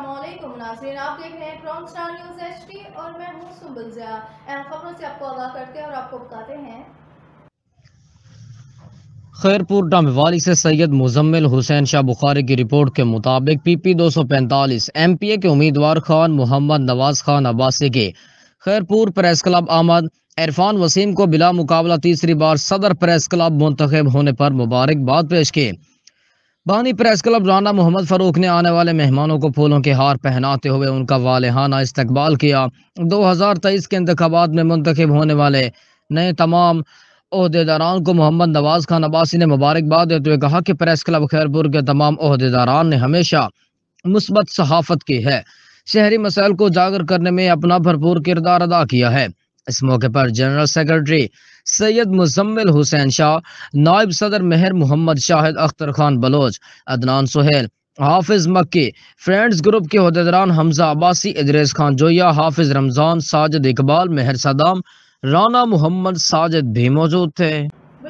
आप देख रहे हैं स्टार न्यूज़ और मैं हूं सुबल जया अहम खबरों से आपको आगाह करते हैं और आपको बताते हैं खैरपुर डामेवाली से सैयद मुजम्मिल हुसैन शाह बुखारी की रिपोर्ट के मुताबिक पीपी 245 एमपीए के उम्मीदवार खान मोहम्मद नवाज खान अब्बासी के खैरपुर प्रेस क्लब आमद इरफान वसीम को बिला मुकाबला तीसरी बार सदर प्रेस क्लब मुंतखब होने पर मुबारकबाद पेश किए बानी प्रेस क्लब राना मोहम्मद फ़ारूक ने आने वाले मेहमानों को फूलों के हार पहनाते हुए उनका वालहाना इस्तकबाल किया 2023 के इंतबात में मंतखब होने वाले नए तमाम अहदेदारान को मोहम्मद नवाज खान अब्बासी ने मुबारकबाद देते हुए कहा कि प्रेस क्लब खैरपुर के तमाम अहदेदारान ने हमेशा मुस्बत सहाफत की है शहरी मसाइल को उजागर करने में अपना भरपूर किरदार अदा किया है इस मौके पर जनरल सेक्रेटरी सैयद मुजम्मिल हुसैन शाह नायब सदर मेहर मोहम्मद शाहिद अख्तर खान बलोच अदनान सुहेल हाफिज मक्की फ्रेंड्स ग्रुप के अहदेदार हमजा अब्बासी इदरेज खान जोया हाफिज रमजान साजिद इकबाल मेहर सदाम राना मोहम्मद साजिद भी मौजूद थे